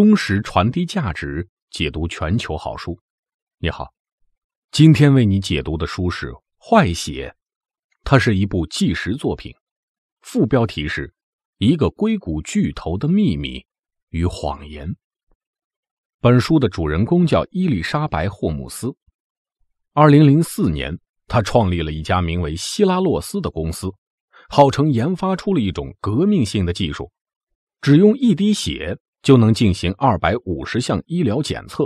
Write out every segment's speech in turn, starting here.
忠实传递价值，解读全球好书。你好，今天为你解读的书是《坏血》，它是一部纪实作品，副标题是“一个硅谷巨头的秘密与谎言”。本书的主人公叫伊丽莎白·霍姆斯。2004年，他创立了一家名为希拉洛斯的公司，号称研发出了一种革命性的技术，只用一滴血。就能进行二百五十项医疗检测，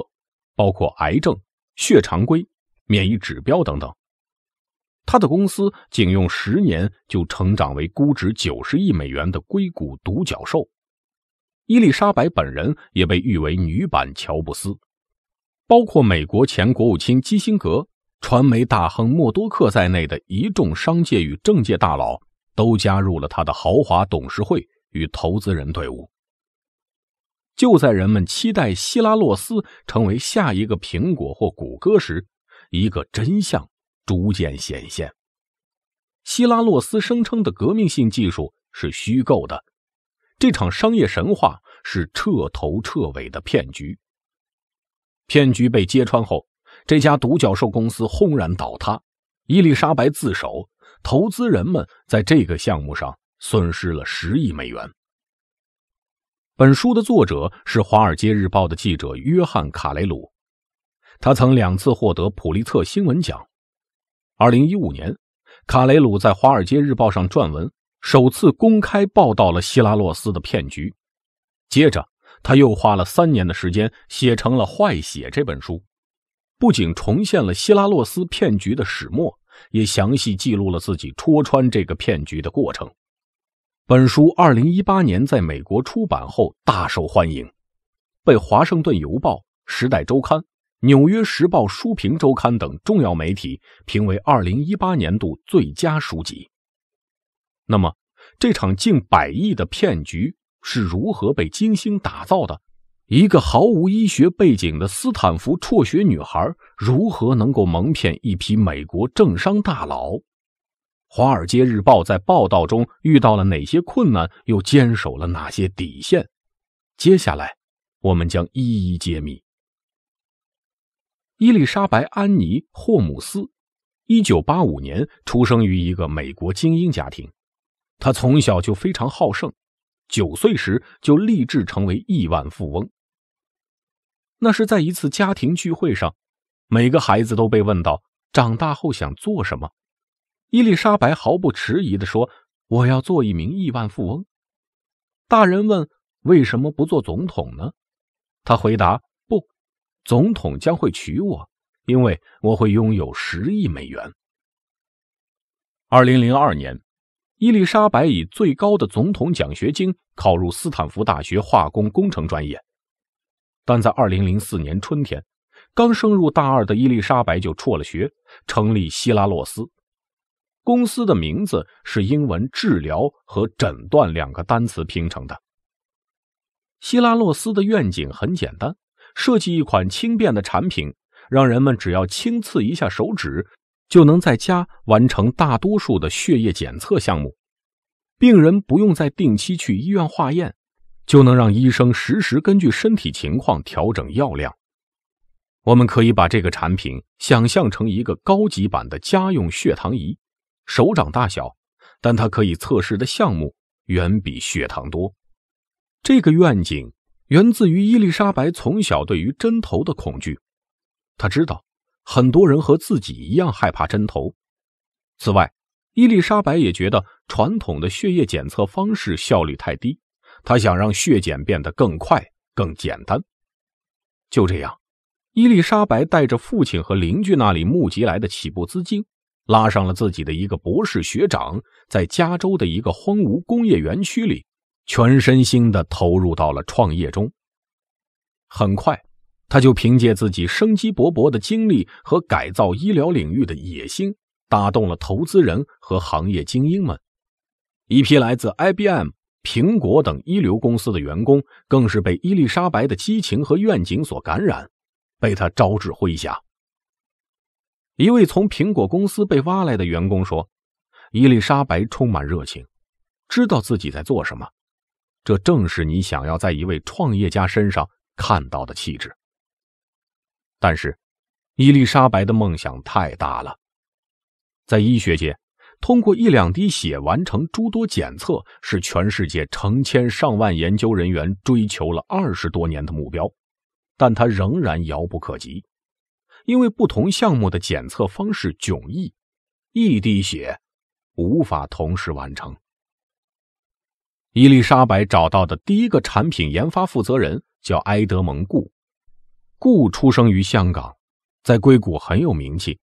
包括癌症、血常规、免疫指标等等。他的公司仅用十年就成长为估值九十亿美元的硅谷独角兽。伊丽莎白本人也被誉为女版乔布斯，包括美国前国务卿基辛格、传媒大亨默多克在内的一众商界与政界大佬都加入了他的豪华董事会与投资人队伍。就在人们期待希拉洛斯成为下一个苹果或谷歌时，一个真相逐渐显现：希拉洛斯声称的革命性技术是虚构的，这场商业神话是彻头彻尾的骗局。骗局被揭穿后，这家独角兽公司轰然倒塌，伊丽莎白自首，投资人们在这个项目上损失了十亿美元。本书的作者是《华尔街日报》的记者约翰·卡雷鲁，他曾两次获得普利策新闻奖。二零一五年，卡雷鲁在《华尔街日报》上撰文，首次公开报道了希拉洛斯的骗局。接着，他又花了三年的时间写成了《坏血》这本书，不仅重现了希拉洛斯骗局的始末，也详细记录了自己戳穿这个骗局的过程。本书二零一八年在美国出版后大受欢迎，被《华盛顿邮报》《时代周刊》《纽约时报》《书评周刊》等重要媒体评为二零一八年度最佳书籍。那么，这场近百亿的骗局是如何被精心打造的？一个毫无医学背景的斯坦福辍学女孩如何能够蒙骗一批美国政商大佬？《华尔街日报》在报道中遇到了哪些困难，又坚守了哪些底线？接下来，我们将一一揭秘。伊丽莎白·安妮·霍姆斯，一九八五年出生于一个美国精英家庭。她从小就非常好胜，九岁时就立志成为亿万富翁。那是在一次家庭聚会上，每个孩子都被问到长大后想做什么。伊丽莎白毫不迟疑的说：“我要做一名亿万富翁。”大人问：“为什么不做总统呢？”他回答：“不，总统将会娶我，因为我会拥有十亿美元。”二零零二年，伊丽莎白以最高的总统奖学金考入斯坦福大学化工工程专业，但在二零零四年春天，刚升入大二的伊丽莎白就辍了学，成立希拉洛斯。公司的名字是英文“治疗”和“诊断”两个单词拼成的。希拉洛斯的愿景很简单：设计一款轻便的产品，让人们只要轻刺一下手指，就能在家完成大多数的血液检测项目。病人不用再定期去医院化验，就能让医生实时根据身体情况调整药量。我们可以把这个产品想象成一个高级版的家用血糖仪。手掌大小，但它可以测试的项目远比血糖多。这个愿景源自于伊丽莎白从小对于针头的恐惧。她知道很多人和自己一样害怕针头。此外，伊丽莎白也觉得传统的血液检测方式效率太低，她想让血检变得更快、更简单。就这样，伊丽莎白带着父亲和邻居那里募集来的起步资金。拉上了自己的一个博士学长，在加州的一个荒芜工业园区里，全身心的投入到了创业中。很快，他就凭借自己生机勃勃的精力和改造医疗领域的野心，打动了投资人和行业精英们。一批来自 IBM、苹果等一流公司的员工，更是被伊丽莎白的激情和愿景所感染，被他招至麾下。一位从苹果公司被挖来的员工说：“伊丽莎白充满热情，知道自己在做什么。这正是你想要在一位创业家身上看到的气质。但是，伊丽莎白的梦想太大了。在医学界，通过一两滴血完成诸多检测，是全世界成千上万研究人员追求了二十多年的目标，但它仍然遥不可及。”因为不同项目的检测方式迥异，一滴血无法同时完成。伊丽莎白找到的第一个产品研发负责人叫埃德蒙·顾。顾出生于香港，在硅谷很有名气，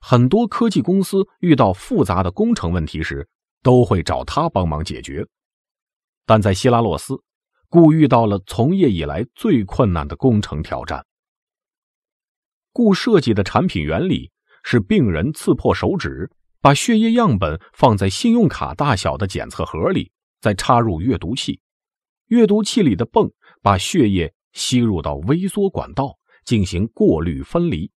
很多科技公司遇到复杂的工程问题时都会找他帮忙解决。但在希拉洛斯，顾遇到了从业以来最困难的工程挑战。故设计的产品原理是：病人刺破手指，把血液样本放在信用卡大小的检测盒里，再插入阅读器。阅读器里的泵把血液吸入到微缩管道，进行过滤分离，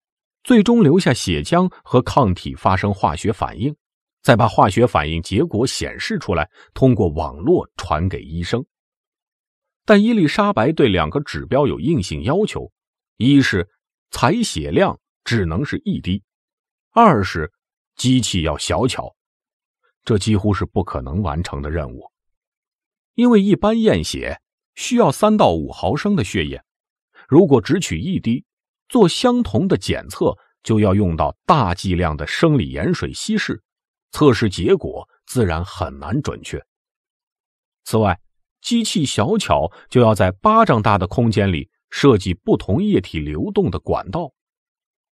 最终留下血浆和抗体发生化学反应，再把化学反应结果显示出来，通过网络传给医生。但伊丽莎白对两个指标有硬性要求，一是。采血量只能是一滴，二是机器要小巧，这几乎是不可能完成的任务。因为一般验血需要三到五毫升的血液，如果只取一滴，做相同的检测就要用到大剂量的生理盐水稀释，测试结果自然很难准确。此外，机器小巧就要在巴掌大的空间里。设计不同液体流动的管道，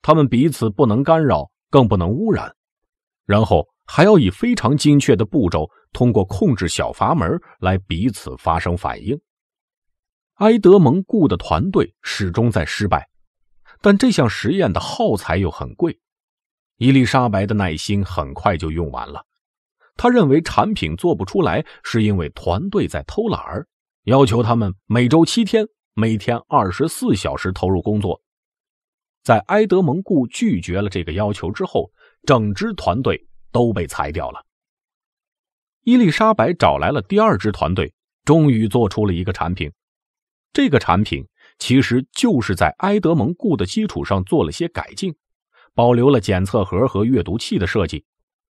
它们彼此不能干扰，更不能污染。然后还要以非常精确的步骤，通过控制小阀门来彼此发生反应。埃德蒙雇的团队始终在失败，但这项实验的耗材又很贵。伊丽莎白的耐心很快就用完了，她认为产品做不出来是因为团队在偷懒儿，要求他们每周七天。每天二十四小时投入工作，在埃德蒙·顾拒绝了这个要求之后，整支团队都被裁掉了。伊丽莎白找来了第二支团队，终于做出了一个产品。这个产品其实就是在埃德蒙·顾的基础上做了些改进，保留了检测盒和阅读器的设计，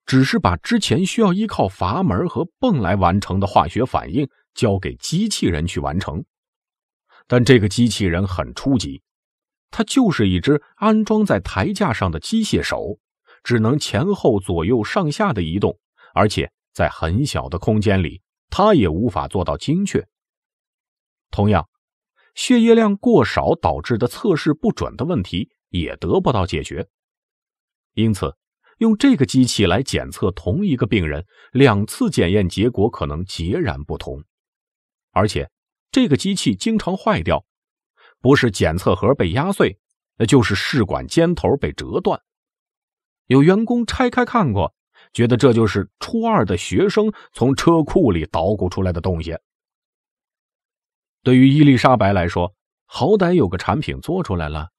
只是把之前需要依靠阀门和泵来完成的化学反应交给机器人去完成。但这个机器人很初级，它就是一只安装在台架上的机械手，只能前后左右上下的移动，而且在很小的空间里，它也无法做到精确。同样，血液量过少导致的测试不准的问题也得不到解决，因此，用这个机器来检测同一个病人，两次检验结果可能截然不同，而且。这个机器经常坏掉，不是检测盒被压碎，那就是试管尖头被折断。有员工拆开看过，觉得这就是初二的学生从车库里捣鼓出来的东西。对于伊丽莎白来说，好歹有个产品做出来了，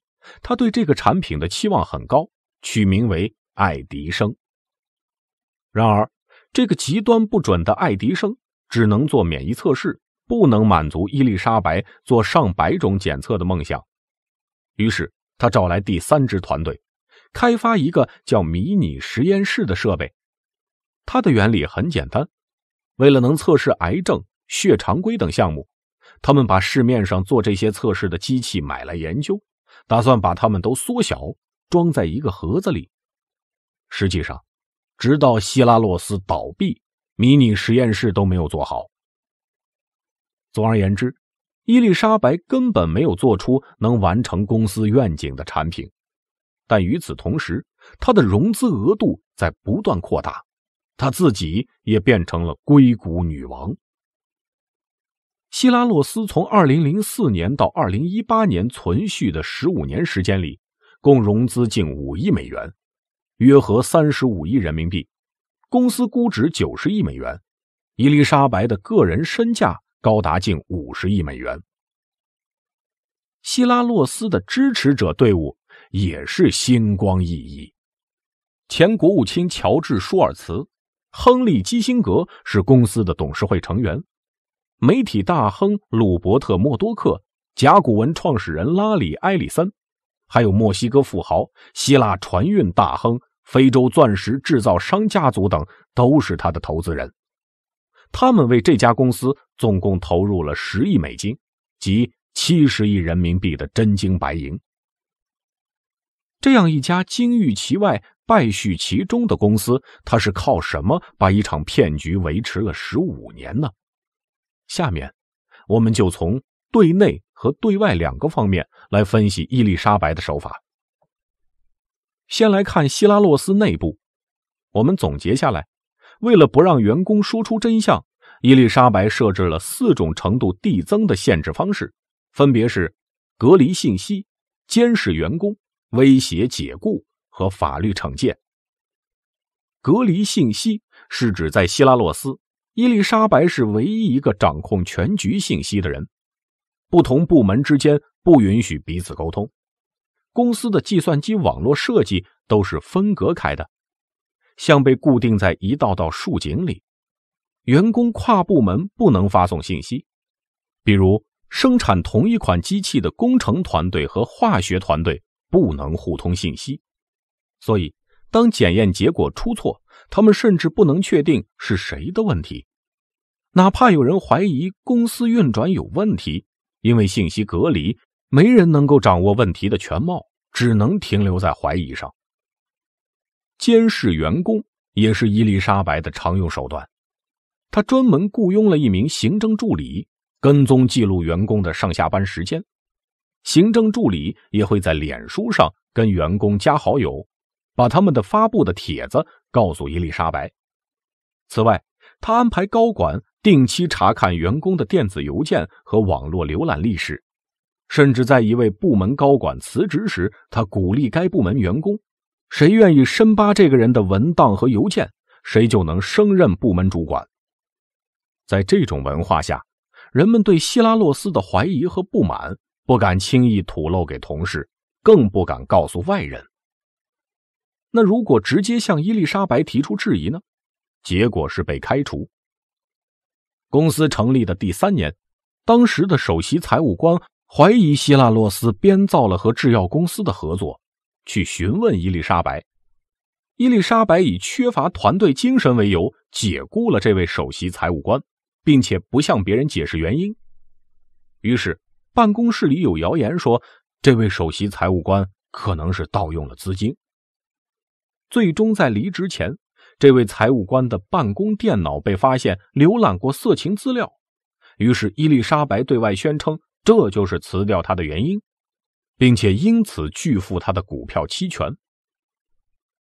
她对这个产品的期望很高，取名为“爱迪生”。然而，这个极端不准的爱迪生只能做免疫测试。不能满足伊丽莎白做上百种检测的梦想，于是他找来第三支团队，开发一个叫“迷你实验室”的设备。它的原理很简单，为了能测试癌症、血常规等项目，他们把市面上做这些测试的机器买来研究，打算把它们都缩小，装在一个盒子里。实际上，直到希拉洛斯倒闭，迷你实验室都没有做好。总而言之，伊丽莎白根本没有做出能完成公司愿景的产品，但与此同时，她的融资额度在不断扩大，她自己也变成了硅谷女王。希拉洛斯从2004年到2018年存续的15年时间里，共融资近5亿美元，约合35亿人民币，公司估值90亿美元，伊丽莎白的个人身价。高达近五十亿美元。希拉洛斯的支持者队伍也是星光熠熠，前国务卿乔治舒尔茨、亨利基辛格是公司的董事会成员，媒体大亨鲁伯特默多克、甲骨文创始人拉里埃里森，还有墨西哥富豪、希腊船运大亨、非洲钻石制造商家族等，都是他的投资人。他们为这家公司总共投入了十亿美金，即七十亿人民币的真金白银。这样一家金玉其外、败絮其中的公司，它是靠什么把一场骗局维持了十五年呢？下面，我们就从对内和对外两个方面来分析伊丽莎白的手法。先来看希拉洛斯内部，我们总结下来。为了不让员工说出真相，伊丽莎白设置了四种程度递增的限制方式，分别是：隔离信息、监视员工、威胁解雇和法律惩戒。隔离信息是指在希拉洛斯，伊丽莎白是唯一一个掌控全局信息的人，不同部门之间不允许彼此沟通，公司的计算机网络设计都是分隔开的。像被固定在一道道竖井里，员工跨部门不能发送信息，比如生产同一款机器的工程团队和化学团队不能互通信息，所以当检验结果出错，他们甚至不能确定是谁的问题。哪怕有人怀疑公司运转有问题，因为信息隔离，没人能够掌握问题的全貌，只能停留在怀疑上。监视员工也是伊丽莎白的常用手段。他专门雇佣了一名行政助理，跟踪记录员工的上下班时间。行政助理也会在脸书上跟员工加好友，把他们的发布的帖子告诉伊丽莎白。此外，他安排高管定期查看员工的电子邮件和网络浏览历史，甚至在一位部门高管辞职时，他鼓励该部门员工。谁愿意深扒这个人的文档和邮件，谁就能升任部门主管。在这种文化下，人们对希拉洛斯的怀疑和不满不敢轻易吐露给同事，更不敢告诉外人。那如果直接向伊丽莎白提出质疑呢？结果是被开除。公司成立的第三年，当时的首席财务官怀疑希拉洛斯编造了和制药公司的合作。去询问伊丽莎白，伊丽莎白以缺乏团队精神为由解雇了这位首席财务官，并且不向别人解释原因。于是，办公室里有谣言说，这位首席财务官可能是盗用了资金。最终，在离职前，这位财务官的办公电脑被发现浏览过色情资料，于是伊丽莎白对外宣称这就是辞掉他的原因。并且因此拒付他的股票期权。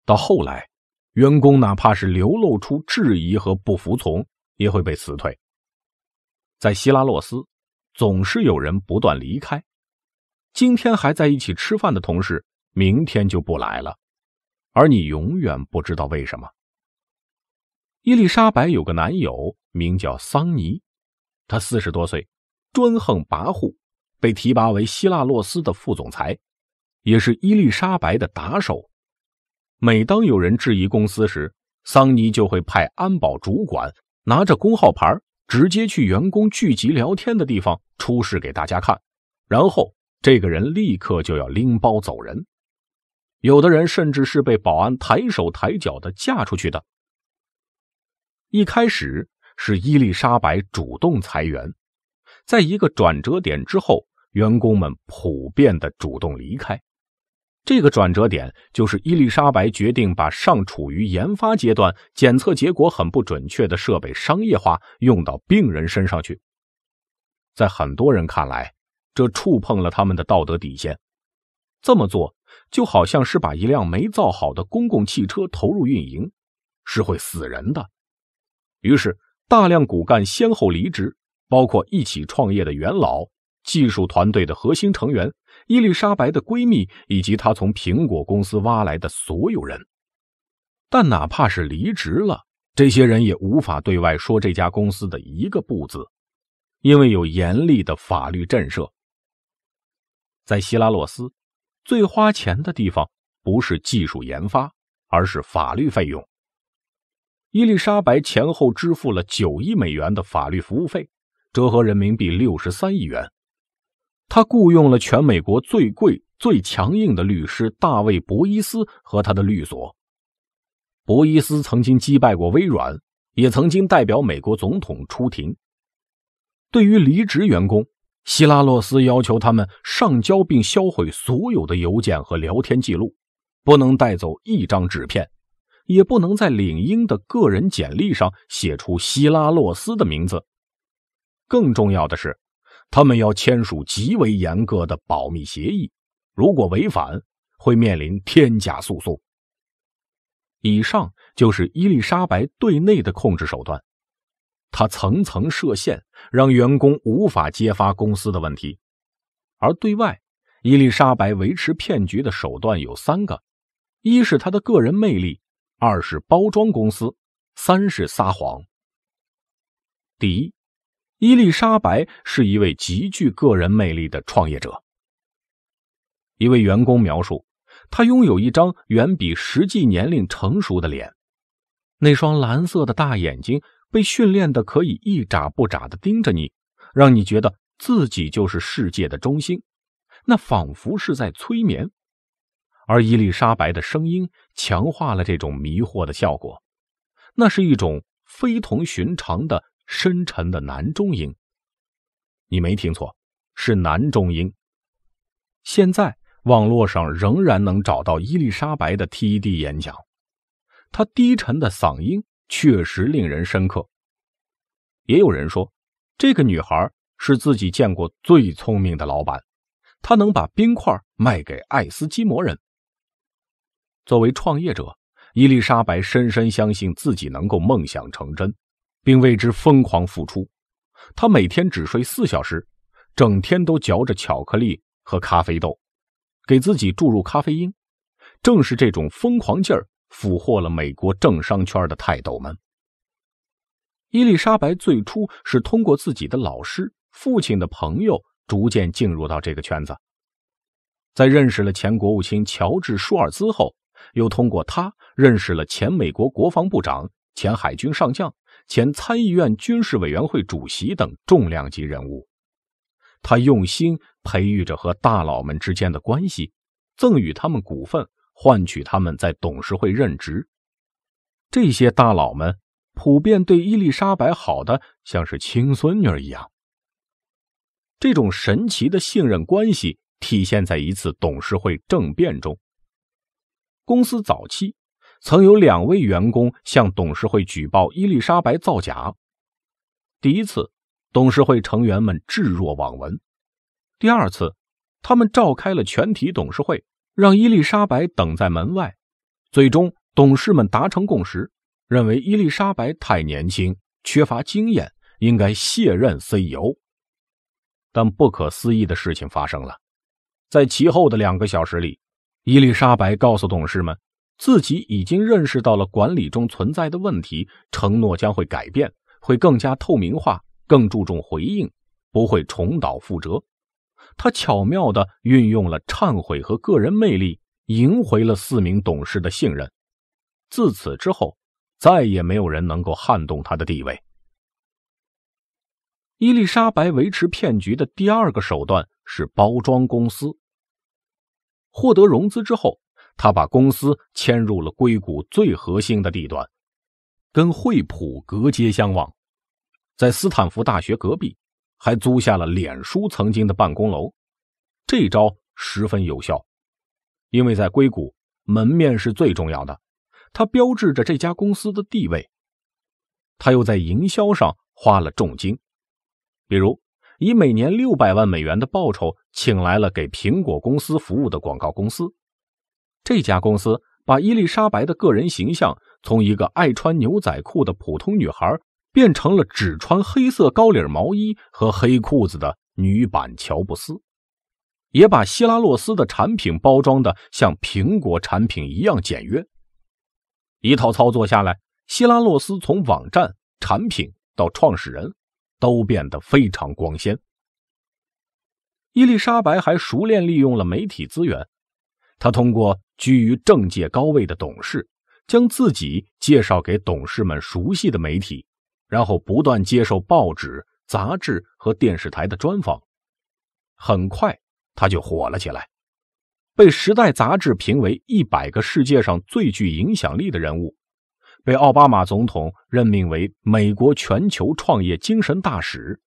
到后来，员工哪怕是流露出质疑和不服从，也会被辞退。在希拉洛斯，总是有人不断离开，今天还在一起吃饭的同事，明天就不来了，而你永远不知道为什么。伊丽莎白有个男友名叫桑尼，他四十多岁，专横跋扈。被提拔为希腊洛斯的副总裁，也是伊丽莎白的打手。每当有人质疑公司时，桑尼就会派安保主管拿着工号牌，直接去员工聚集聊天的地方出示给大家看，然后这个人立刻就要拎包走人。有的人甚至是被保安抬手抬脚的架出去的。一开始是伊丽莎白主动裁员，在一个转折点之后。员工们普遍的主动离开。这个转折点就是伊丽莎白决定把尚处于研发阶段、检测结果很不准确的设备商业化，用到病人身上去。在很多人看来，这触碰了他们的道德底线。这么做就好像是把一辆没造好的公共汽车投入运营，是会死人的。于是，大量骨干先后离职，包括一起创业的元老。技术团队的核心成员、伊丽莎白的闺蜜以及她从苹果公司挖来的所有人，但哪怕是离职了，这些人也无法对外说这家公司的一个不字，因为有严厉的法律震慑。在希拉洛斯，最花钱的地方不是技术研发，而是法律费用。伊丽莎白前后支付了九亿美元的法律服务费，折合人民币六十三亿元。他雇佣了全美国最贵、最强硬的律师大卫·博伊斯和他的律所。博伊斯曾经击败过微软，也曾经代表美国总统出庭。对于离职员工，希拉洛斯要求他们上交并销毁所有的邮件和聊天记录，不能带走一张纸片，也不能在领英的个人简历上写出希拉洛斯的名字。更重要的是。他们要签署极为严格的保密协议，如果违反，会面临天价诉讼。以上就是伊丽莎白对内的控制手段，她层层设限，让员工无法揭发公司的问题。而对外，伊丽莎白维持骗局的手段有三个：一是她的个人魅力，二是包装公司，三是撒谎。第一。伊丽莎白是一位极具个人魅力的创业者。一位员工描述，她拥有一张远比实际年龄成熟的脸，那双蓝色的大眼睛被训练的可以一眨不眨的盯着你，让你觉得自己就是世界的中心，那仿佛是在催眠。而伊丽莎白的声音强化了这种迷惑的效果，那是一种非同寻常的。深沉的男中音。你没听错，是男中音。现在网络上仍然能找到伊丽莎白的 TED 演讲，她低沉的嗓音确实令人深刻。也有人说，这个女孩是自己见过最聪明的老板，她能把冰块卖给爱斯基摩人。作为创业者，伊丽莎白深深相信自己能够梦想成真。并为之疯狂付出，他每天只睡四小时，整天都嚼着巧克力和咖啡豆，给自己注入咖啡因。正是这种疯狂劲儿，俘获了美国政商圈的泰斗们。伊丽莎白最初是通过自己的老师、父亲的朋友，逐渐进入到这个圈子。在认识了前国务卿乔治·舒尔兹后，又通过他认识了前美国国防部长、前海军上将。前参议院军事委员会主席等重量级人物，他用心培育着和大佬们之间的关系，赠予他们股份，换取他们在董事会任职。这些大佬们普遍对伊丽莎白好的像是亲孙女一样。这种神奇的信任关系体现在一次董事会政变中。公司早期。曾有两位员工向董事会举报伊丽莎白造假。第一次，董事会成员们置若罔闻；第二次，他们召开了全体董事会，让伊丽莎白等在门外。最终，董事们达成共识，认为伊丽莎白太年轻，缺乏经验，应该卸任 CEO。但不可思议的事情发生了，在其后的两个小时里，伊丽莎白告诉董事们。自己已经认识到了管理中存在的问题，承诺将会改变，会更加透明化，更注重回应，不会重蹈覆辙。他巧妙地运用了忏悔和个人魅力，赢回了四名董事的信任。自此之后，再也没有人能够撼动他的地位。伊丽莎白维持骗局的第二个手段是包装公司。获得融资之后。他把公司迁入了硅谷最核心的地段，跟惠普隔街相望，在斯坦福大学隔壁，还租下了脸书曾经的办公楼。这招十分有效，因为在硅谷，门面是最重要的，它标志着这家公司的地位。他又在营销上花了重金，比如以每年六百万美元的报酬，请来了给苹果公司服务的广告公司。这家公司把伊丽莎白的个人形象从一个爱穿牛仔裤的普通女孩变成了只穿黑色高领毛衣和黑裤子的女版乔布斯，也把希拉洛斯的产品包装的像苹果产品一样简约。一套操作下来，希拉洛斯从网站、产品到创始人，都变得非常光鲜。伊丽莎白还熟练利用了媒体资源，她通过。居于政界高位的董事，将自己介绍给董事们熟悉的媒体，然后不断接受报纸、杂志和电视台的专访。很快，他就火了起来，被《时代》杂志评为一百个世界上最具影响力的人物，被奥巴马总统任命为美国全球创业精神大使。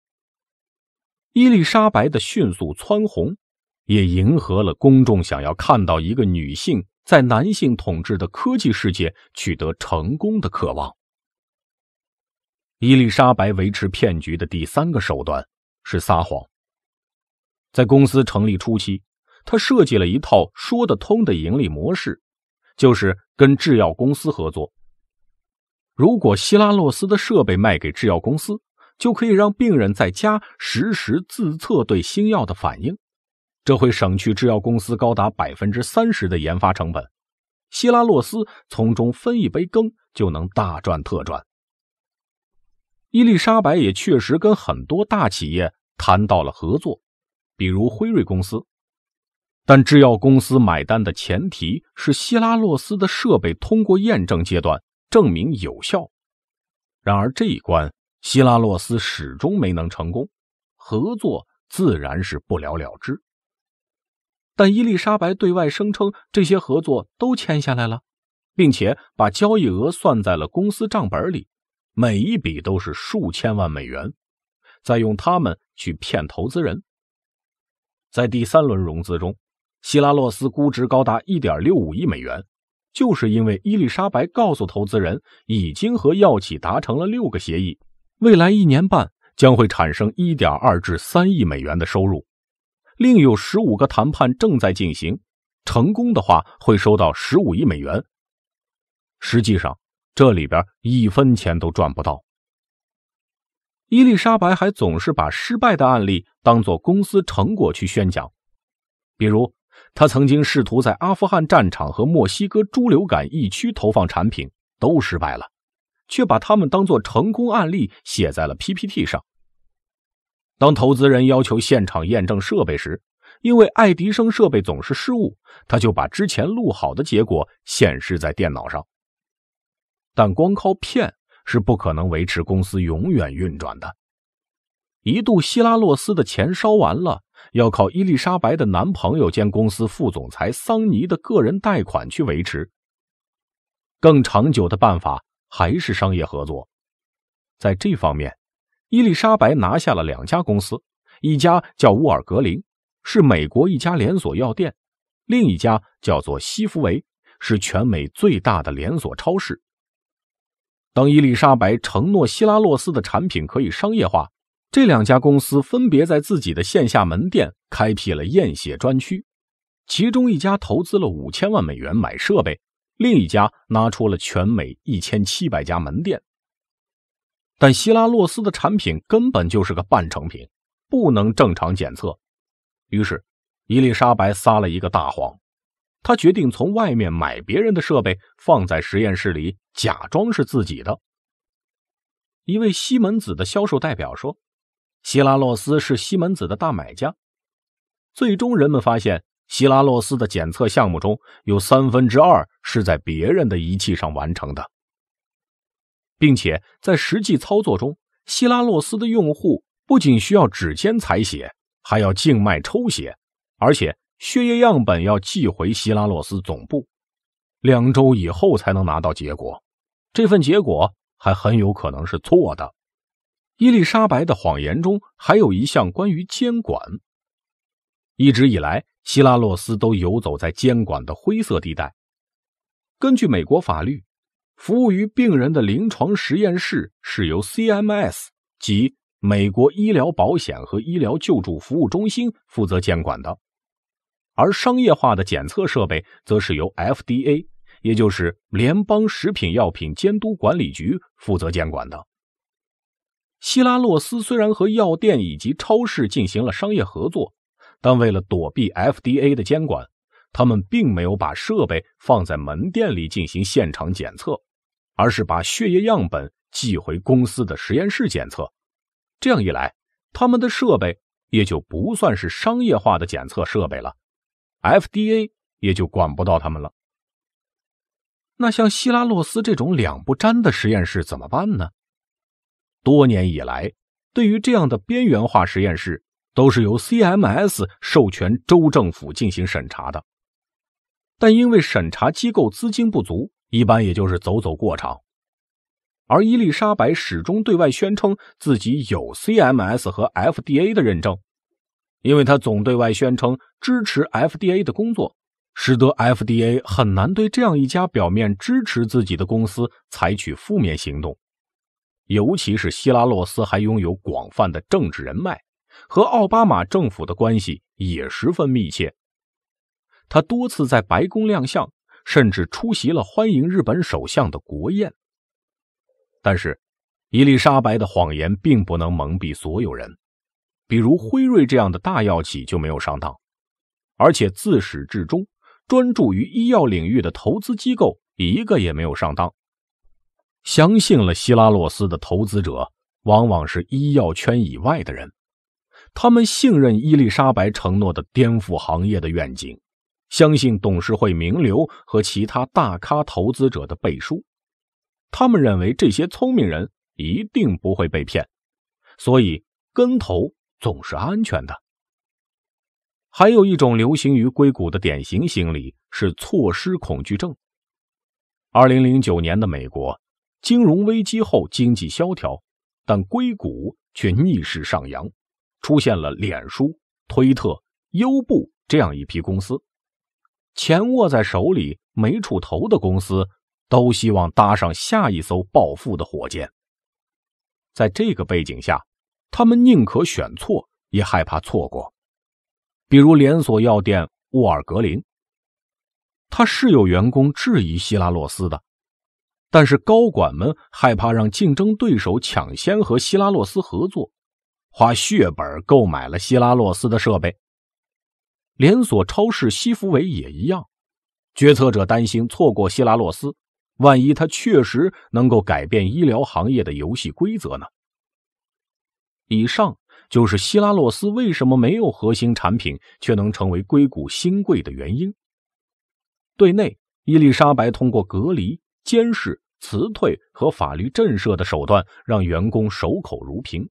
伊丽莎白的迅速蹿红。也迎合了公众想要看到一个女性在男性统治的科技世界取得成功的渴望。伊丽莎白维持骗局的第三个手段是撒谎。在公司成立初期，她设计了一套说得通的盈利模式，就是跟制药公司合作。如果希拉洛斯的设备卖给制药公司，就可以让病人在家实时自测对新药的反应。这会省去制药公司高达百分之三十的研发成本，希拉洛斯从中分一杯羹就能大赚特赚。伊丽莎白也确实跟很多大企业谈到了合作，比如辉瑞公司，但制药公司买单的前提是希拉洛斯的设备通过验证阶段，证明有效。然而这一关，希拉洛斯始终没能成功，合作自然是不了了之。但伊丽莎白对外声称这些合作都签下来了，并且把交易额算在了公司账本里，每一笔都是数千万美元，再用他们去骗投资人。在第三轮融资中，希拉洛斯估值高达1.65亿美元，就是因为伊丽莎白告诉投资人，已经和药企达成了六个协议，未来一年半将会产生1.2至3亿美元的收入。另有十五个谈判正在进行，成功的话会收到十五亿美元。实际上，这里边一分钱都赚不到。伊丽莎白还总是把失败的案例当做公司成果去宣讲，比如，她曾经试图在阿富汗战场和墨西哥猪流感疫区投放产品，都失败了，却把它们当做成功案例写在了 PPT 上。当投资人要求现场验证设备时，因为爱迪生设备总是失误，他就把之前录好的结果显示在电脑上。但光靠骗是不可能维持公司永远运转的。一度希拉洛斯的钱烧完了，要靠伊丽莎白的男朋友兼公司副总裁桑尼的个人贷款去维持。更长久的办法还是商业合作，在这方面。伊丽莎白拿下了两家公司，一家叫沃尔格林，是美国一家连锁药店；另一家叫做西弗维，是全美最大的连锁超市。当伊丽莎白承诺希拉洛斯的产品可以商业化，这两家公司分别在自己的线下门店开辟了验血专区，其中一家投资了五千万美元买设备，另一家拿出了全美一千七百家门店。但希拉洛斯的产品根本就是个半成品，不能正常检测。于是，伊丽莎白撒了一个大谎。她决定从外面买别人的设备，放在实验室里，假装是自己的。一位西门子的销售代表说：“希拉洛斯是西门子的大买家。”最终，人们发现希拉洛斯的检测项目中有三分之二是在别人的仪器上完成的。并且在实际操作中，希拉洛斯的用户不仅需要指尖采血，还要静脉抽血，而且血液样本要寄回希拉洛斯总部，两周以后才能拿到结果。这份结果还很有可能是错的。伊丽莎白的谎言中还有一项关于监管。一直以来，希拉洛斯都游走在监管的灰色地带。根据美国法律。服务于病人的临床实验室是由 CMS 及美国医疗保险和医疗救助服务中心负责监管的，而商业化的检测设备则是由 FDA，也就是联邦食品药品监督管理局负责监管的。希拉洛斯虽然和药店以及超市进行了商业合作，但为了躲避 FDA 的监管，他们并没有把设备放在门店里进行现场检测。而是把血液样本寄回公司的实验室检测，这样一来，他们的设备也就不算是商业化的检测设备了，FDA 也就管不到他们了。那像希拉洛斯这种两不沾的实验室怎么办呢？多年以来，对于这样的边缘化实验室，都是由 CMS 授权州政府进行审查的，但因为审查机构资金不足。一般也就是走走过场，而伊丽莎白始终对外宣称自己有 CMS 和 FDA 的认证，因为她总对外宣称支持 FDA 的工作，使得 FDA 很难对这样一家表面支持自己的公司采取负面行动。尤其是希拉洛斯还拥有广泛的政治人脉，和奥巴马政府的关系也十分密切。他多次在白宫亮相。甚至出席了欢迎日本首相的国宴。但是，伊丽莎白的谎言并不能蒙蔽所有人，比如辉瑞这样的大药企就没有上当，而且自始至终专注于医药领域的投资机构一个也没有上当。相信了希拉洛斯的投资者往往是医药圈以外的人，他们信任伊丽莎白承诺的颠覆行业的愿景。相信董事会名流和其他大咖投资者的背书，他们认为这些聪明人一定不会被骗，所以跟投总是安全的。还有一种流行于硅谷的典型心理是错失恐惧症。二零零九年的美国金融危机后经济萧条，但硅谷却逆势上扬，出现了脸书、推特、优步这样一批公司。钱握在手里没处投的公司，都希望搭上下一艘暴富的火箭。在这个背景下，他们宁可选错，也害怕错过。比如连锁药店沃尔格林，他是有员工质疑希拉洛斯的，但是高管们害怕让竞争对手抢先和希拉洛斯合作，花血本购买了希拉洛斯的设备。连锁超市西服韦也一样，决策者担心错过希拉洛斯，万一他确实能够改变医疗行业的游戏规则呢？以上就是希拉洛斯为什么没有核心产品却能成为硅谷新贵的原因。对内，伊丽莎白通过隔离、监视、辞退和法律震慑的手段，让员工守口如瓶；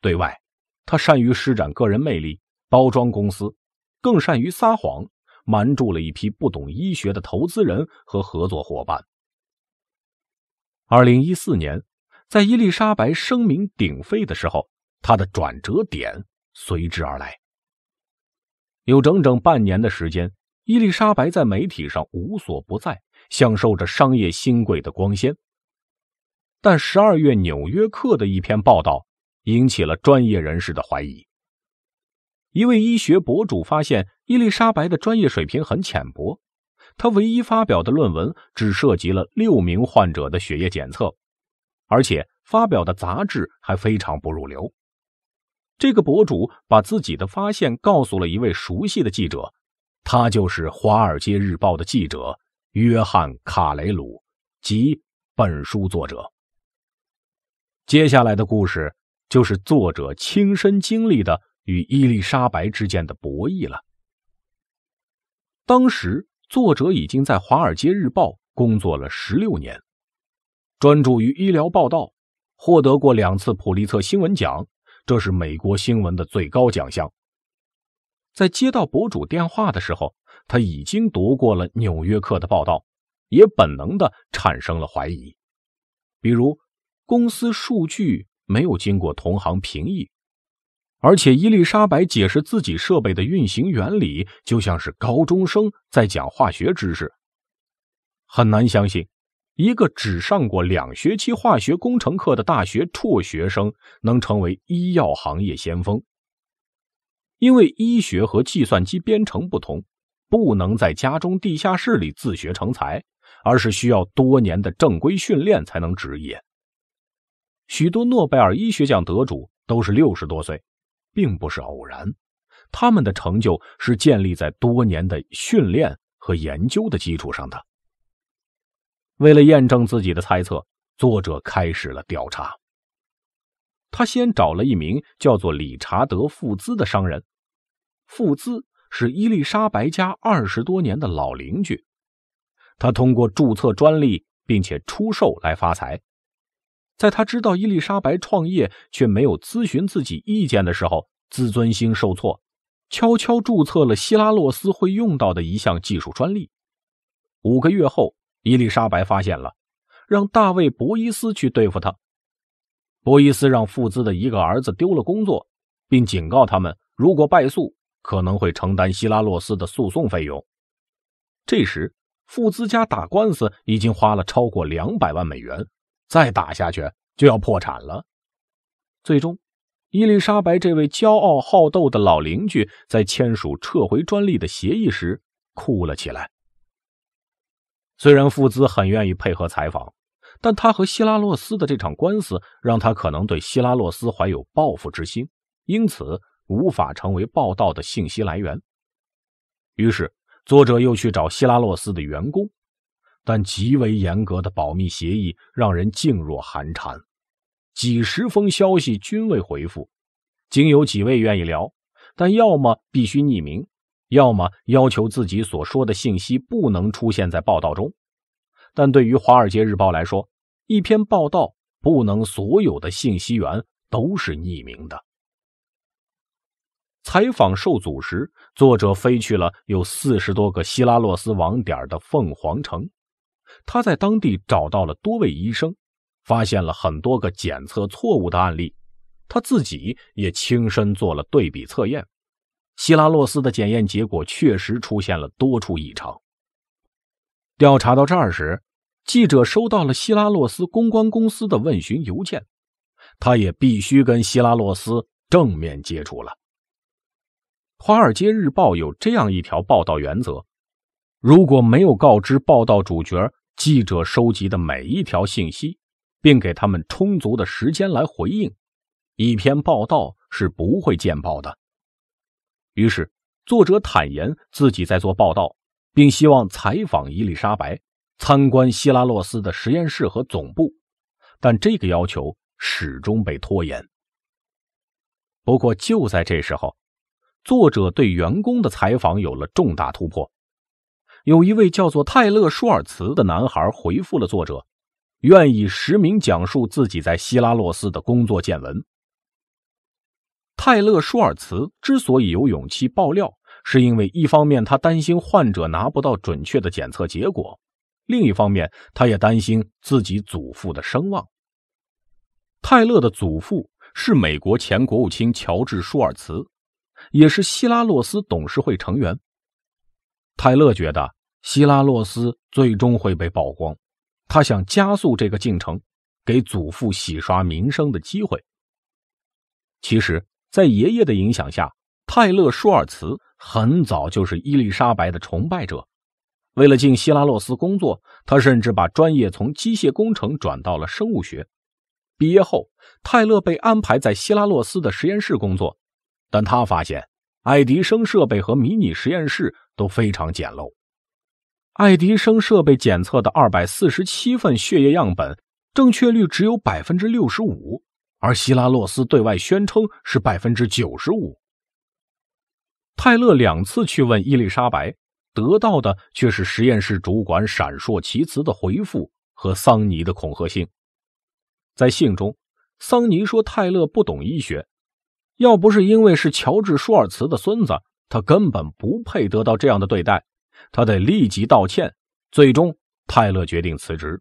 对外，他善于施展个人魅力，包装公司。更善于撒谎，瞒住了一批不懂医学的投资人和合作伙伴。二零一四年，在伊丽莎白声名鼎沸的时候，他的转折点随之而来。有整整半年的时间，伊丽莎白在媒体上无所不在，享受着商业新贵的光鲜。但十二月《纽约客》的一篇报道引起了专业人士的怀疑。一位医学博主发现，伊丽莎白的专业水平很浅薄。她唯一发表的论文只涉及了六名患者的血液检测，而且发表的杂志还非常不入流。这个博主把自己的发现告诉了一位熟悉的记者，他就是《华尔街日报》的记者约翰·卡雷鲁及本书作者。接下来的故事就是作者亲身经历的。与伊丽莎白之间的博弈了。当时，作者已经在《华尔街日报》工作了十六年，专注于医疗报道，获得过两次普利策新闻奖，这是美国新闻的最高奖项。在接到博主电话的时候，他已经读过了《纽约客》的报道，也本能的产生了怀疑，比如公司数据没有经过同行评议。而且伊丽莎白解释自己设备的运行原理，就像是高中生在讲化学知识。很难相信，一个只上过两学期化学工程课的大学辍学生能成为医药行业先锋。因为医学和计算机编程不同，不能在家中地下室里自学成才，而是需要多年的正规训练才能职业。许多诺贝尔医学奖得主都是六十多岁。并不是偶然，他们的成就是建立在多年的训练和研究的基础上的。为了验证自己的猜测，作者开始了调查。他先找了一名叫做理查德·富兹的商人，富兹是伊丽莎白家二十多年的老邻居，他通过注册专利并且出售来发财。在他知道伊丽莎白创业却没有咨询自己意见的时候，自尊心受挫，悄悄注册了希拉洛斯会用到的一项技术专利。五个月后，伊丽莎白发现了，让大卫·博伊斯去对付他。博伊斯让富兹的一个儿子丢了工作，并警告他们，如果败诉，可能会承担希拉洛斯的诉讼费用。这时，富兹家打官司已经花了超过两百万美元。再打下去就要破产了。最终，伊丽莎白这位骄傲好斗的老邻居在签署撤回专利的协议时哭了起来。虽然富兹很愿意配合采访，但他和希拉洛斯的这场官司让他可能对希拉洛斯怀有报复之心，因此无法成为报道的信息来源。于是，作者又去找希拉洛斯的员工。但极为严格的保密协议让人静若寒蝉，几十封消息均未回复。仅有几位愿意聊，但要么必须匿名，要么要求自己所说的信息不能出现在报道中。但对于《华尔街日报》来说，一篇报道不能所有的信息源都是匿名的。采访受阻时，作者飞去了有四十多个希拉洛斯网点的凤凰城。他在当地找到了多位医生，发现了很多个检测错误的案例。他自己也亲身做了对比测验。希拉洛斯的检验结果确实出现了多处异常。调查到这儿时，记者收到了希拉洛斯公关公司的问询邮件，他也必须跟希拉洛斯正面接触了。《华尔街日报》有这样一条报道原则：如果没有告知报道主角，记者收集的每一条信息，并给他们充足的时间来回应。一篇报道是不会见报的。于是，作者坦言自己在做报道，并希望采访伊丽莎白，参观希拉洛斯的实验室和总部，但这个要求始终被拖延。不过，就在这时候，作者对员工的采访有了重大突破。有一位叫做泰勒·舒尔茨的男孩回复了作者，愿意实名讲述自己在希拉洛斯的工作见闻。泰勒·舒尔茨之所以有勇气爆料，是因为一方面他担心患者拿不到准确的检测结果，另一方面他也担心自己祖父的声望。泰勒的祖父是美国前国务卿乔治·舒尔茨，也是希拉洛斯董事会成员。泰勒觉得希拉洛斯最终会被曝光，他想加速这个进程，给祖父洗刷名声的机会。其实，在爷爷的影响下，泰勒舒尔茨很早就是伊丽莎白的崇拜者。为了进希拉洛斯工作，他甚至把专业从机械工程转到了生物学。毕业后，泰勒被安排在希拉洛斯的实验室工作，但他发现爱迪生设备和迷你实验室。都非常简陋。爱迪生设备检测的二百四十七份血液样本，正确率只有百分之六十五，而希拉洛斯对外宣称是百分之九十五。泰勒两次去问伊丽莎白，得到的却是实验室主管闪烁其词的回复和桑尼的恐吓信。在信中，桑尼说泰勒不懂医学，要不是因为是乔治舒尔茨的孙子。他根本不配得到这样的对待，他得立即道歉。最终，泰勒决定辞职。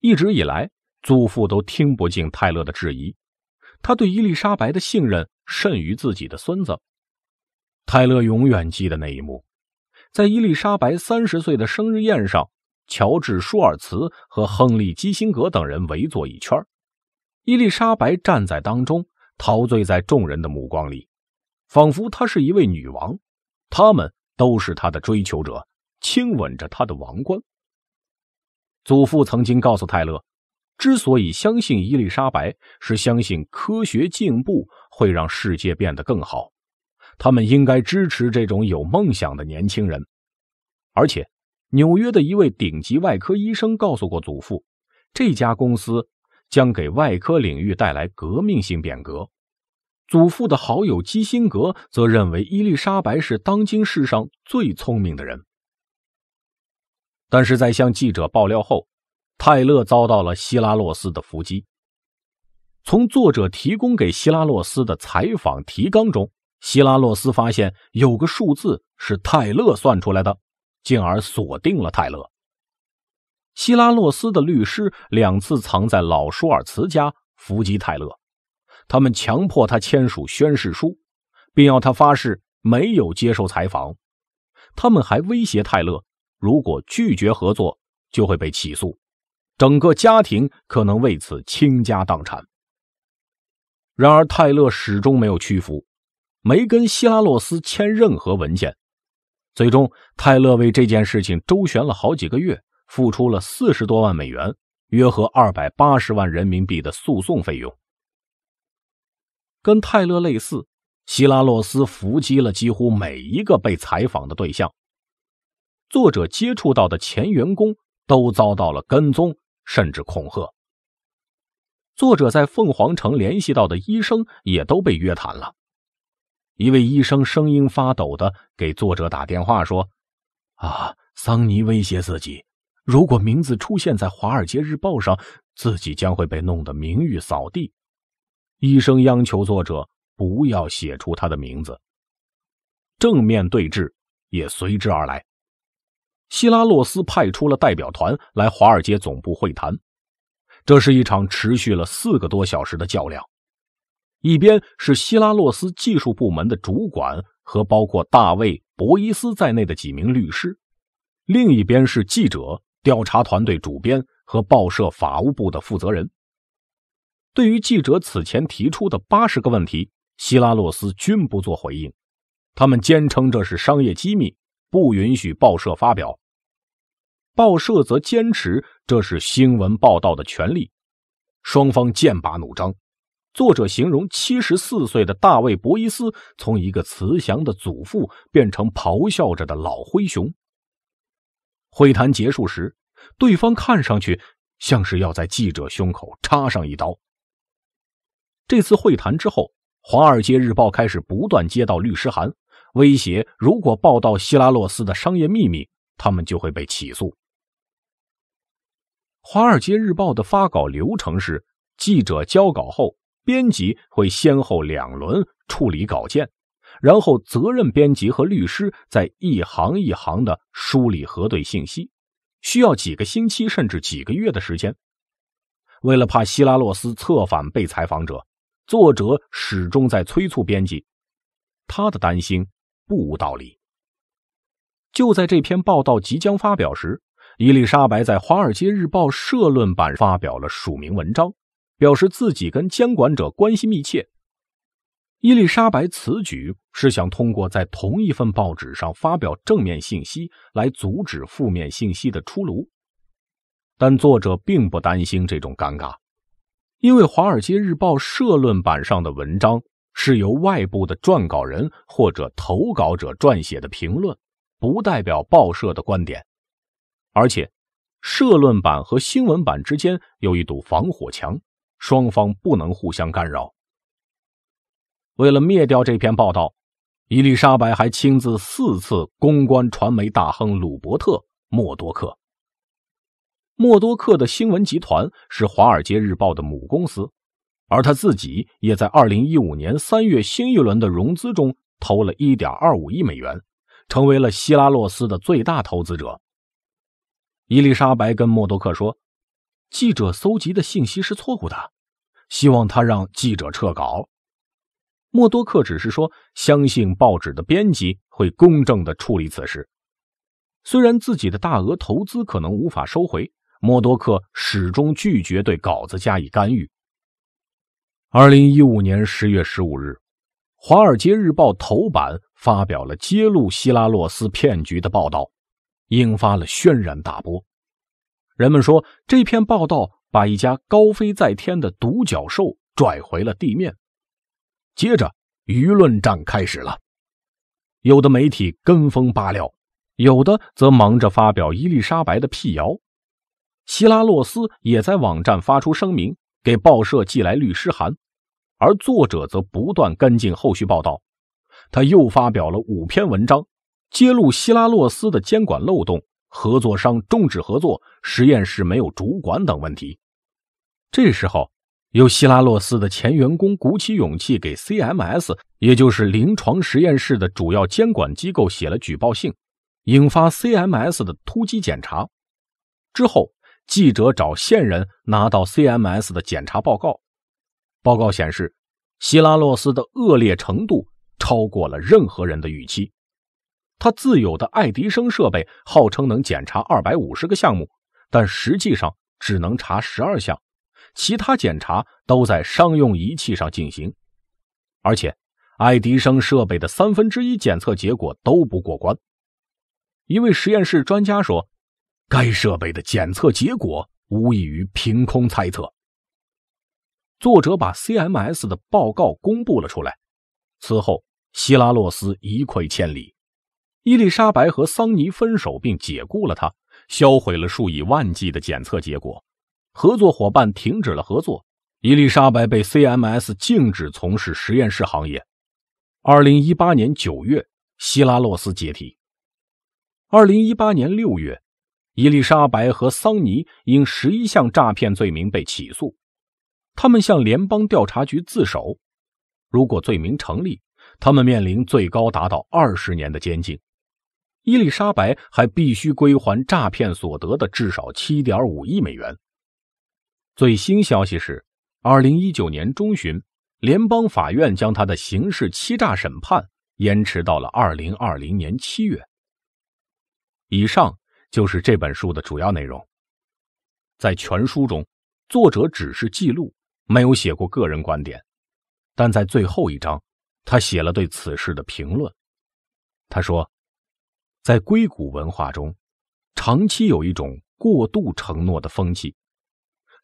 一直以来，祖父都听不进泰勒的质疑，他对伊丽莎白的信任甚于自己的孙子。泰勒永远记得那一幕，在伊丽莎白三十岁的生日宴上，乔治舒尔茨和亨利基辛格等人围坐一圈，伊丽莎白站在当中，陶醉在众人的目光里。仿佛她是一位女王，他们都是她的追求者，亲吻着她的王冠。祖父曾经告诉泰勒，之所以相信伊丽莎白，是相信科学进步会让世界变得更好。他们应该支持这种有梦想的年轻人。而且，纽约的一位顶级外科医生告诉过祖父，这家公司将给外科领域带来革命性变革。祖父的好友基辛格则认为伊丽莎白是当今世上最聪明的人。但是，在向记者爆料后，泰勒遭到了希拉洛斯的伏击。从作者提供给希拉洛斯的采访提纲中，希拉洛斯发现有个数字是泰勒算出来的，进而锁定了泰勒。希拉洛斯的律师两次藏在老舒尔茨家伏击泰勒。他们强迫他签署宣誓书，并要他发誓没有接受采访。他们还威胁泰勒，如果拒绝合作，就会被起诉，整个家庭可能为此倾家荡产。然而，泰勒始终没有屈服，没跟希拉洛斯签任何文件。最终，泰勒为这件事情周旋了好几个月，付出了四十多万美元（约合二百八十万人民币）的诉讼费用。跟泰勒类似，希拉洛斯伏击了几乎每一个被采访的对象。作者接触到的前员工都遭到了跟踪甚至恐吓。作者在凤凰城联系到的医生也都被约谈了。一位医生声音发抖的给作者打电话说：“啊，桑尼威胁自己，如果名字出现在《华尔街日报》上，自己将会被弄得名誉扫地。”医生央求作者不要写出他的名字。正面对峙也随之而来。希拉洛斯派出了代表团来华尔街总部会谈，这是一场持续了四个多小时的较量。一边是希拉洛斯技术部门的主管和包括大卫·博伊斯在内的几名律师，另一边是记者调查团队主编和报社法务部的负责人。对于记者此前提出的八十个问题，希拉洛斯均不做回应，他们坚称这是商业机密，不允许报社发表。报社则坚持这是新闻报道的权利，双方剑拔弩张。作者形容七十四岁的大卫·博伊斯从一个慈祥的祖父变成咆哮着的老灰熊。会谈结束时，对方看上去像是要在记者胸口插上一刀。这次会谈之后，《华尔街日报》开始不断接到律师函，威胁如果报道希拉洛斯的商业秘密，他们就会被起诉。《华尔街日报》的发稿流程是：记者交稿后，编辑会先后两轮处理稿件，然后责任编辑和律师在一行一行的梳理核对信息，需要几个星期甚至几个月的时间。为了怕希拉洛斯策反被采访者，作者始终在催促编辑，他的担心不无道理。就在这篇报道即将发表时，伊丽莎白在《华尔街日报》社论版发表了署名文章，表示自己跟监管者关系密切。伊丽莎白此举是想通过在同一份报纸上发表正面信息来阻止负面信息的出炉，但作者并不担心这种尴尬。因为《华尔街日报》社论版上的文章是由外部的撰稿人或者投稿者撰写的评论，不代表报社的观点。而且，社论版和新闻版之间有一堵防火墙，双方不能互相干扰。为了灭掉这篇报道，伊丽莎白还亲自四次公关传媒大亨鲁伯特·默多克。默多克的新闻集团是《华尔街日报》的母公司，而他自己也在2015年3月新一轮的融资中投了1.25亿美元，成为了希拉洛斯的最大投资者。伊丽莎白跟默多克说：“记者搜集的信息是错误的，希望他让记者撤稿。”默多克只是说：“相信报纸的编辑会公正地处理此事，虽然自己的大额投资可能无法收回。”默多克始终拒绝对稿子加以干预。二零一五年十月十五日，《华尔街日报》头版发表了揭露希拉洛斯骗局的报道，引发了轩然大波。人们说，这篇报道把一家高飞在天的独角兽拽回了地面。接着，舆论战开始了，有的媒体跟风扒料，有的则忙着发表伊丽莎白的辟谣。希拉洛斯也在网站发出声明，给报社寄来律师函，而作者则不断跟进后续报道。他又发表了五篇文章，揭露希拉洛斯的监管漏洞、合作商终止合作、实验室没有主管等问题。这时候，由希拉洛斯的前员工鼓起勇气给 CMS，也就是临床实验室的主要监管机构写了举报信，引发 CMS 的突击检查。之后。记者找线人拿到 CMS 的检查报告，报告显示，希拉洛斯的恶劣程度超过了任何人的预期。他自有的爱迪生设备号称能检查二百五十个项目，但实际上只能查十二项，其他检查都在商用仪器上进行。而且，爱迪生设备的三分之一检测结果都不过关。一位实验室专家说。该设备的检测结果无异于凭空猜测。作者把 CMS 的报告公布了出来，此后希拉洛斯一溃千里。伊丽莎白和桑尼分手，并解雇了他，销毁了数以万计的检测结果，合作伙伴停止了合作。伊丽莎白被 CMS 禁止从事实验室行业。二零一八年九月，希拉洛斯解体。二零一八年六月。伊丽莎白和桑尼因十一项诈骗罪名被起诉，他们向联邦调查局自首。如果罪名成立，他们面临最高达到二十年的监禁。伊丽莎白还必须归还诈骗所得的至少七点五亿美元。最新消息是，二零一九年中旬，联邦法院将他的刑事欺诈审判延迟到了二零二零年七月。以上。就是这本书的主要内容。在全书中，作者只是记录，没有写过个人观点。但在最后一章，他写了对此事的评论。他说，在硅谷文化中，长期有一种过度承诺的风气，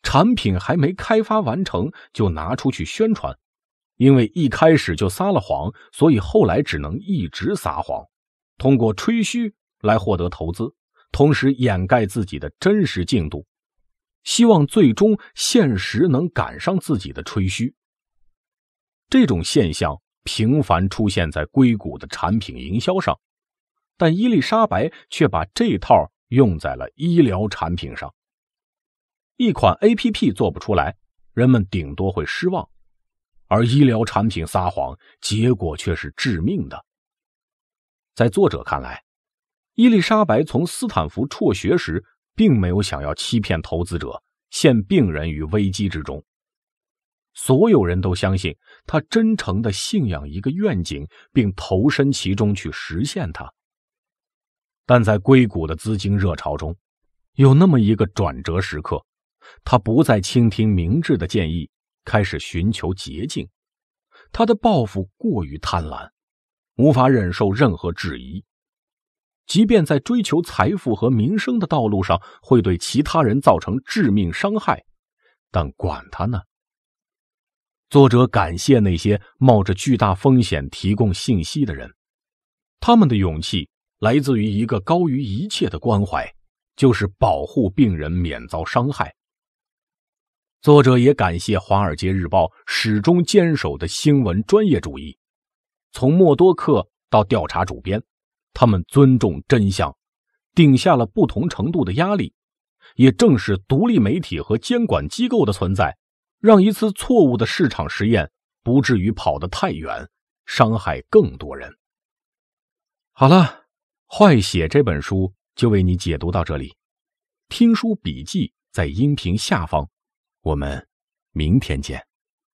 产品还没开发完成就拿出去宣传，因为一开始就撒了谎，所以后来只能一直撒谎，通过吹嘘来获得投资。同时掩盖自己的真实进度，希望最终现实能赶上自己的吹嘘。这种现象频繁出现在硅谷的产品营销上，但伊丽莎白却把这套用在了医疗产品上。一款 A P P 做不出来，人们顶多会失望；而医疗产品撒谎，结果却是致命的。在作者看来。伊丽莎白从斯坦福辍学时，并没有想要欺骗投资者，陷病人于危机之中。所有人都相信他真诚地信仰一个愿景，并投身其中去实现它。但在硅谷的资金热潮中，有那么一个转折时刻，他不再倾听明智的建议，开始寻求捷径。他的抱负过于贪婪，无法忍受任何质疑。即便在追求财富和名声的道路上会对其他人造成致命伤害，但管他呢。作者感谢那些冒着巨大风险提供信息的人，他们的勇气来自于一个高于一切的关怀，就是保护病人免遭伤害。作者也感谢《华尔街日报》始终坚守的新闻专业主义，从默多克到调查主编。他们尊重真相，顶下了不同程度的压力。也正是独立媒体和监管机构的存在，让一次错误的市场实验不至于跑得太远，伤害更多人。好了，坏血这本书就为你解读到这里。听书笔记在音频下方，我们明天见。